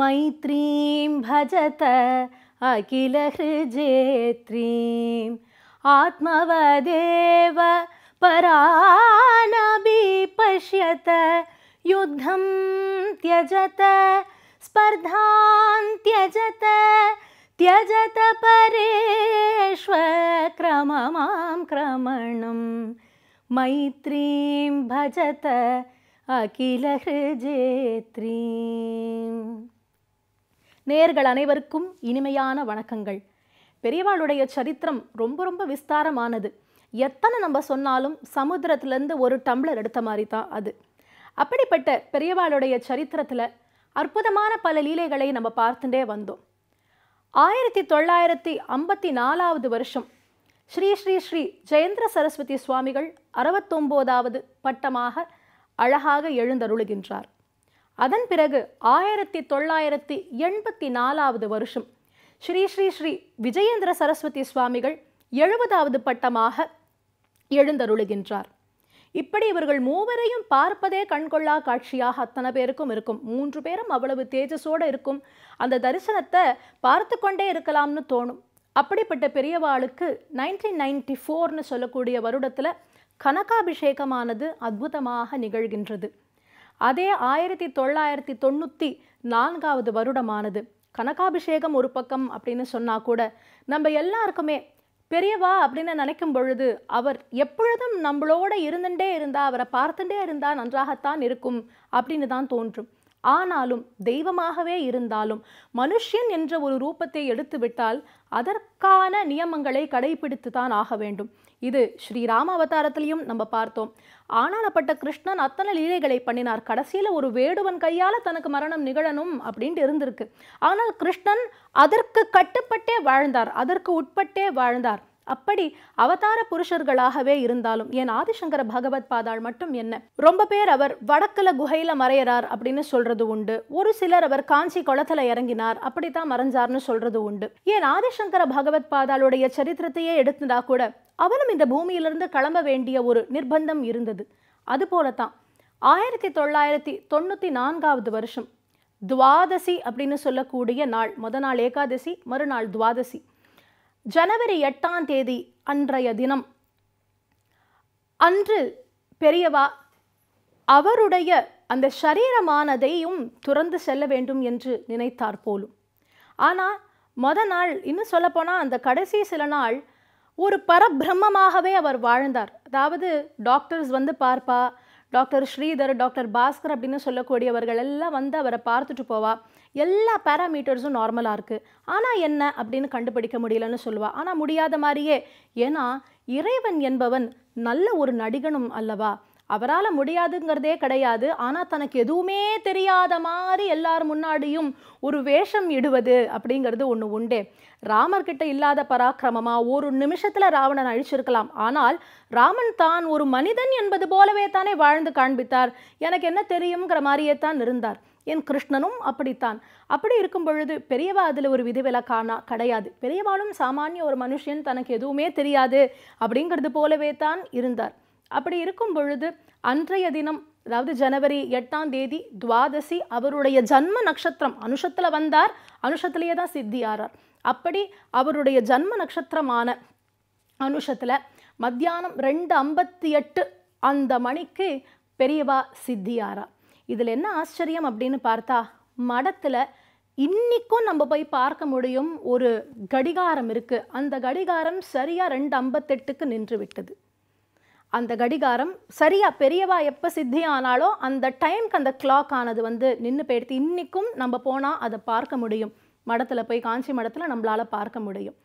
मैत्रीं भजत अखिलहृजेत्रीम् आत्मवदेव परा पश्यत युद्धं त्यजत स्पर्धां त्यजत त्यजत परेष्व क्रममां क्रमणं मैत्रीं भजत अखिलहृजेत्रीम् நேர்கள் அனைவருக்கும் இனிமையான வணக்கங்கள் பெரியவாளுடைய சரித்திரம் ரொம்ப ரொம்ப விஸ்தாரமானது எத்தனை நம்ம சொன்னாலும் சமுத்திரத்துலேருந்து ஒரு டம்ளர் எடுத்த மாதிரி தான் அது அப்படிப்பட்ட பெரியவாளுடைய சரித்திரத்தில் அற்புதமான பல லீலைகளை நம்ம பார்த்துட்டே வந்தோம் ஆயிரத்தி தொள்ளாயிரத்தி ஐம்பத்தி நாலாவது வருஷம் ஸ்ரீ ஸ்ரீ ஸ்ரீ ஜெயந்திர சரஸ்வதி சுவாமிகள் அறுபத்தொம்போதாவது பட்டமாக அழகாக எழுந்தருளுகின்றார் அதன் பிறகு ஆயிரத்தி தொள்ளாயிரத்தி எண்பத்தி நாலாவது வருஷம் ஸ்ரீ ஸ்ரீ ஸ்ரீ விஜயேந்திர சரஸ்வதி சுவாமிகள் எழுபதாவது பட்டமாக எழுந்தருளுகின்றார் இப்படி இவர்கள் மூவரையும் பார்ப்பதே கண்கொள்ளா காட்சியாக அத்தனை பேருக்கும் இருக்கும் மூன்று பேரும் அவ்வளவு தேஜஸோடு இருக்கும் அந்த தரிசனத்தை பார்த்து கொண்டே இருக்கலாம்னு தோணும் அப்படிப்பட்ட பெரியவாளுக்கு நைன்டீன் நைன்டி ஃபோர்னு சொல்லக்கூடிய வருடத்தில் கனகாபிஷேகமானது அற்புதமாக நிகழ்கின்றது அதே ஆயிரத்தி தொள்ளாயிரத்தி தொண்ணூற்றி நான்காவது வருடமானது கனகாபிஷேகம் ஒரு பக்கம் அப்படின்னு சொன்னால் கூட நம்ம எல்லாருக்குமே பெரியவா அப்படின்னு நினைக்கும் பொழுது அவர் எப்பொழுதும் நம்மளோட இருந்துட்டே இருந்தால் அவரை பார்த்துட்டே இருந்தால் நன்றாகத்தான் இருக்கும் அப்படின்னு தான் தோன்றும் ஆனாலும் தெய்வமாகவே இருந்தாலும் மனுஷன் என்ற ஒரு ரூபத்தை எடுத்துவிட்டால் அதற்கான நியமங்களை கடைபிடித்து தான் ஆக வேண்டும் இது ஸ்ரீராம அவதாரத்திலையும் நம்ம பார்த்தோம் ஆனாலப்பட்ட கிருஷ்ணன் அத்தனை லீலைகளை பண்ணினார் கடைசியில் ஒரு வேடுவன் கையால் தனக்கு மரணம் நிகழணும் அப்படின்ட்டு இருந்திருக்கு ஆனால் கிருஷ்ணன் அதற்கு கட்டுப்பட்டே வாழ்ந்தார் அதற்கு உட்பட்டே வாழ்ந்தார் அப்படி அவதார புருஷர்களாகவே இருந்தாலும் என் ஆதிசங்கர பகவத் பாதாள் மட்டும் என்ன ரொம்ப பேர் அவர் வடக்குல குகையில மறையறார் அப்படின்னு சொல்றது உண்டு ஒரு சிலர் அவர் காஞ்சி குளத்துல இறங்கினார் அப்படித்தான் மறைஞ்சார்னு சொல்றது உண்டு ஏன் ஆதிசங்கர பகவத் பாதாளுடைய சரித்திரத்தையே எடுத்துட்டா கூட அவனும் இந்த பூமியிலிருந்து கிளம்ப வேண்டிய ஒரு நிர்பந்தம் இருந்தது அது போலத்தான் ஆயிரத்தி தொள்ளாயிரத்தி தொண்ணூற்றி நான்காவது வருஷம் துவாதசி அப்படின்னு சொல்லக்கூடிய நாள் மொத நாள் ஏகாதசி மறுநாள் துவாதசி ஜனவரி எட்டாம் தேதி அன்றைய தினம் அன்று பெரியவா அவருடைய அந்த சரீரமானதையும் துறந்து செல்ல வேண்டும் என்று நினைத்தார் போலும் ஆனால் மொத நாள் இன்னும் சொல்லப்போனால் அந்த கடைசி சில நாள் ஒரு பரபிரம்மமாகவே அவர் வாழ்ந்தார் அதாவது டாக்டர்ஸ் வந்து பார்ப்பா டாக்டர் ஸ்ரீதர் டாக்டர் பாஸ்கர் அப்படின்னு சொல்லக்கூடியவர்கள் எல்லாம் வந்து அவரை பார்த்துட்டு போவா எல்லா பேராமீட்டர்ஸும் நார்மலாக இருக்குது ஆனால் என்ன அப்படின்னு கண்டுபிடிக்க முடியலன்னு சொல்லுவாள் ஆனால் முடியாத மாதிரியே ஏன்னா இறைவன் என்பவன் நல்ல ஒரு நடிகனும் அல்லவா அவரால் முடியாதுங்கிறதே கிடையாது ஆனால் தனக்கு எதுவுமே தெரியாத மாதிரி எல்லார் முன்னாடியும் ஒரு வேஷம் இடுவது அப்படிங்கிறது ஒன்று உண்டே ராமர்கிட்ட இல்லாத பராக்கிரமமாக ஒரு நிமிஷத்தில் ராவணன் அழிச்சிருக்கலாம் ஆனால் ராமன் தான் ஒரு மனிதன் என்பது போலவே தானே வாழ்ந்து காண்பித்தார் எனக்கு என்ன தெரியுங்கிற மாதிரியே தான் இருந்தார் என் கிருஷ்ணனும் அப்படித்தான் அப்படி இருக்கும் பொழுது பெரியவா அதில் ஒரு விதிவிலக்கானா கிடையாது பெரியவாலும் சாமானிய ஒரு மனுஷன் தனக்கு எதுவுமே தெரியாது அப்படிங்கிறது போலவே தான் இருந்தார் அப்படி இருக்கும் பொழுது அன்றைய தினம் அதாவது ஜனவரி எட்டாம் தேதி துவாதசி அவருடைய ஜன்ம நட்சத்திரம் அனுஷத்தில் வந்தார் அனுஷத்திலேயே தான் சித்தியாரார் அப்படி அவருடைய ஜன்ம நட்சத்திரமான அனுஷத்தில் மத்தியானம் ரெண்டு ஐம்பத்தி எட்டு அந்த மணிக்கு பெரியவா சித்தியாரா இதில் என்ன ஆச்சரியம் அப்படின்னு பார்த்தா மடத்தில் இன்றைக்கும் நம்ம போய் பார்க்க முடியும் ஒரு கடிகாரம் இருக்குது அந்த கடிகாரம் சரியாக ரெண்டு ஐம்பத்தெட்டுக்கு நின்று விட்டது அந்த கடிகாரம் சரியாக பெரியவா எப்போ சித்தி அந்த டைம்க்கு அந்த கிளாக் ஆனது வந்து நின்று போயிடுத்து இன்றைக்கும் நம்ம போனால் அதை பார்க்க முடியும் மடத்தில் போய் காஞ்சி மடத்தில் நம்மளால் பார்க்க முடியும்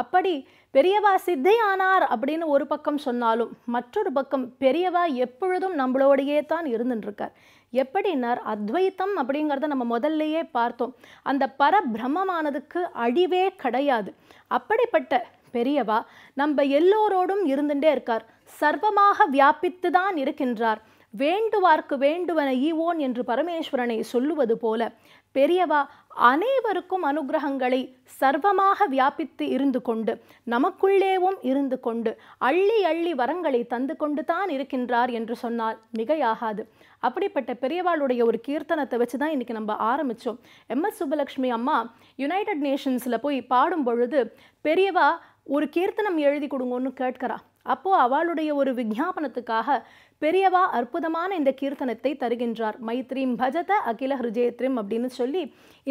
அப்படி பெரியவா சித்தி ஆனார் அப்படின்னு ஒரு பக்கம் சொன்னாலும் மற்றொரு பக்கம் பெரியவா எப்பொழுதும் நம்மளோடையே தான் இருந்துட்டுருக்கார் எப்படின்னார் அத்வைத்தம் அப்படிங்கிறத நம்ம முதல்லையே பார்த்தோம் அந்த பரபிரமமானதுக்கு அழிவே கிடையாது அப்படிப்பட்ட பெரியவா நம்ம எல்லோரோடும் இருந்துட்டே இருக்கார் சர்வமாக வியாபித்து தான் இருக்கின்றார் வேண்டுவார்க்கு வேண்டுவன ஈவோன் என்று பரமேஸ்வரனை சொல்லுவது போல பெரியவா அனைவருக்கும் அனுகிரகங்களை சர்வமாக வியாபித்து இருந்து கொண்டு நமக்குள்ளேவும் இருந்து கொண்டு அள்ளி அள்ளி வரங்களை தந்து கொண்டு தான் இருக்கின்றார் என்று சொன்னால் மிகையாகாது அப்படிப்பட்ட பெரியவாளுடைய ஒரு கீர்த்தனத்தை வச்சு தான் இன்றைக்கி நம்ம ஆரம்பித்தோம் எம் எஸ் சுப்பலக்ஷ்மி அம்மா யுனைடெட் நேஷன்ஸில் போய் பாடும் பொழுது பெரியவா ஒரு கீர்த்தனம் எழுதி கொடுங்கன்னு கேட்கிறா அப்போது அவளுடைய ஒரு விஜாபனத்துக்காக பெரியவா அற்புதமான இந்த கீர்த்தனத்தை தருகின்றார் மைத்ரீம் பஜத அகில ஹிருஜயத்ரிம் அப்படின்னு சொல்லி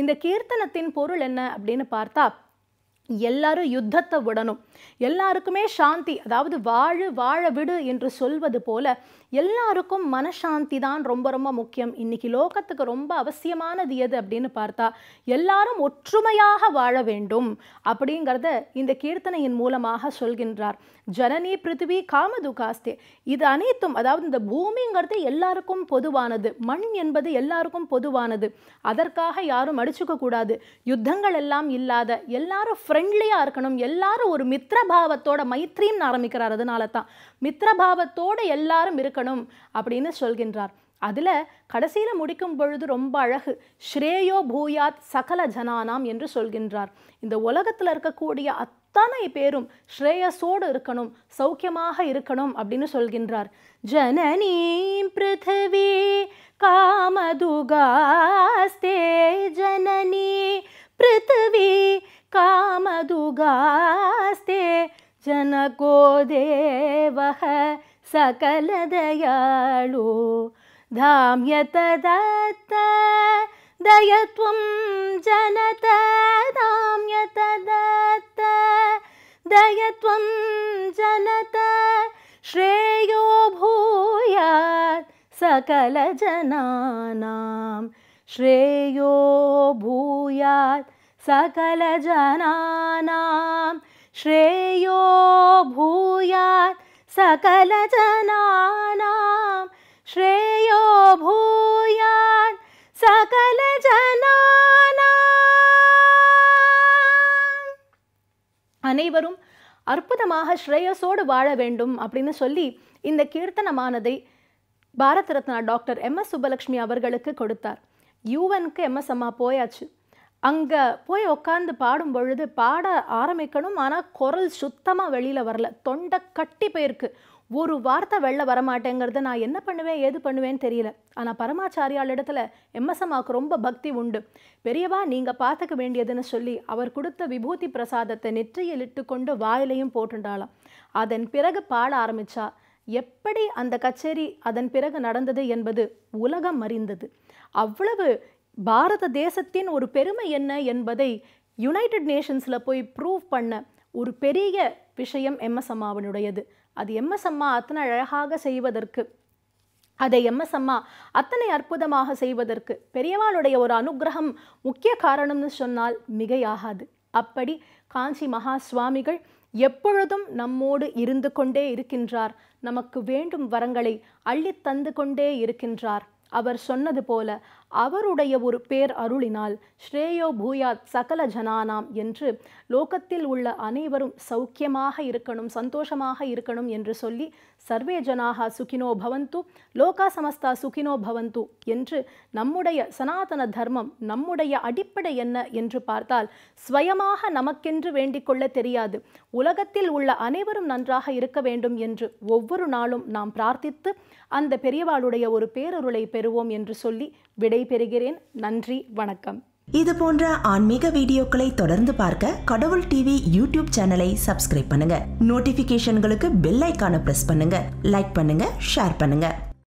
இந்த கீர்த்தனத்தின் பொருள் என்ன அப்படின்னு பார்த்தா எல்லாரும் யுத்தத்தை விடணும் எல்லாருக்குமே சாந்தி அதாவது வாழு வாழ விடு என்று சொல்வது போல எல்லாருக்கும் மனசாந்தி தான் ரொம்ப ரொம்ப முக்கியம் இன்னைக்கு லோகத்துக்கு ரொம்ப அவசியமானது எது அப்படின்னு பார்த்தா எல்லாரும் ஒற்றுமையாக வாழ வேண்டும் அப்படிங்கிறத இந்த கீர்த்தனையின் மூலமாக சொல்கின்றார் ஜனனி பிருத்திவி காமதுகாஸ்தே இது அனைத்தும் அதாவது இந்த பூமிங்கிறது எல்லாருக்கும் பொதுவானது மண் என்பது எல்லாருக்கும் பொதுவானது அதற்காக யாரும் அடிச்சுக்க கூடாது யுத்தங்கள் எல்லாம் இல்லாத எல்லாரும் ஃப்ரெண்ட்லியாக இருக்கணும் எல்லாரும் ஒரு மித்திரபாவத்தோட மைத்ரின்னு ஆரம்பிக்கிறார் அதனால தான் மித்திரபாவத்தோடு எல்லாரும் இருக்கணும் இருக்கணும் அப்படின்னு சொல்கின்றார் அதில் கடைசியில் முடிக்கும் பொழுது ரொம்ப அழகு ஸ்ரேயோ பூயாத் சகல ஜனானாம் என்று சொல்கின்றார் இந்த உலகத்தில் இருக்கக்கூடிய அத்தனை பேரும் ஸ்ரேயஸோடு இருக்கணும் சௌக்கியமாக இருக்கணும் அப்படின்னு சொல்கின்றார் ஜனனி பிருத்திவி காமதுகாஸ்தே ஜனனி பிருத்திவி காமதுகாஸ்தே ஜனகோ தேவக सकलदयालु धाम्यतदत्त दयत्वं जनत दयत्वं जनत श्रेयो भूयात् सकलजनानां श्रेयो भूयात् सकलजनानां श्रेयो भूयात् सकलजनानां श्रेयो भूयात् सकलजना அனைவரும் அற்புதமாக ஸ்ரேயஸோடு வாழ வேண்டும் அப்படின்னு சொல்லி இந்த கீர்த்தனமானதை Bharat Ratna doctor M S Subbulakshmi அவர்களுக்கு கொடுத்தார் எம் எம்எஸ் அம்மா போயாச்சு அங்கே போய் உட்காந்து பாடும் பொழுது பாட ஆரம்பிக்கணும் ஆனால் குரல் சுத்தமாக வெளியில் வரல தொண்டை கட்டி போயிருக்கு ஒரு வார்த்தை வெளில வரமாட்டேங்கிறத நான் என்ன பண்ணுவேன் ஏது பண்ணுவேன்னு தெரியல ஆனால் பரமாச்சாரியால் இடத்துல எம்எஸ்எம்மாவுக்கு ரொம்ப பக்தி உண்டு பெரியவா நீங்கள் பார்த்துக்க வேண்டியதுன்னு சொல்லி அவர் கொடுத்த விபூதி பிரசாதத்தை நெற்றியில் இட்டுக்கொண்டு வாயிலையும் போட்டுண்டாலாம் அதன் பிறகு பாட ஆரம்பித்தா எப்படி அந்த கச்சேரி அதன் பிறகு நடந்தது என்பது உலகம் அறிந்தது அவ்வளவு பாரத தேசத்தின் ஒரு பெருமை என்ன என்பதை யுனைடெட் நேஷன்ஸில் போய் ப்ரூவ் பண்ண ஒரு பெரிய விஷயம் எம்எஸ் அம்மாவினுடையது அது எம்எஸ் அம்மா அத்தனை அழகாக செய்வதற்கு அதை எம்எஸ் அம்மா அத்தனை அற்புதமாக செய்வதற்கு பெரியவாளுடைய ஒரு அனுகிரகம் முக்கிய காரணம்னு சொன்னால் மிகையாகாது அப்படி காஞ்சி மகா சுவாமிகள் எப்பொழுதும் நம்மோடு இருந்து கொண்டே இருக்கின்றார் நமக்கு வேண்டும் வரங்களை அள்ளி தந்து கொண்டே இருக்கின்றார் அவர் சொன்னது போல அவருடைய ஒரு பேர் அருளினால் ஸ்ரேயோ பூயாத் சகல ஜனானாம் என்று லோகத்தில் உள்ள அனைவரும் சௌக்கியமாக இருக்கணும் சந்தோஷமாக இருக்கணும் என்று சொல்லி சர்வே ஜனாக சுகினோ பவந்து லோகா சமஸ்தா சுகினோ பவந்து என்று நம்முடைய சனாதன தர்மம் நம்முடைய அடிப்படை என்ன என்று பார்த்தால் ஸ்வயமாக நமக்கென்று வேண்டிக்கொள்ள தெரியாது உலகத்தில் உள்ள அனைவரும் நன்றாக இருக்க வேண்டும் என்று ஒவ்வொரு நாளும் நாம் பிரார்த்தித்து அந்த பெரியவாளுடைய ஒரு பேரருளை பெறுவோம் என்று சொல்லி விடை விடைபெறுகிறேன் நன்றி வணக்கம் இது போன்ற ஆன்மீக வீடியோக்களை தொடர்ந்து பார்க்க கடவுள் டிவி யூடியூப் சேனலை சப்ஸ்கிரைப் பண்ணுங்க நோட்டிபிகேஷன்களுக்கு பெல் ஐக்கான பிரஸ் பண்ணுங்க லைக் பண்ணுங்க ஷேர் பண்ணுங்க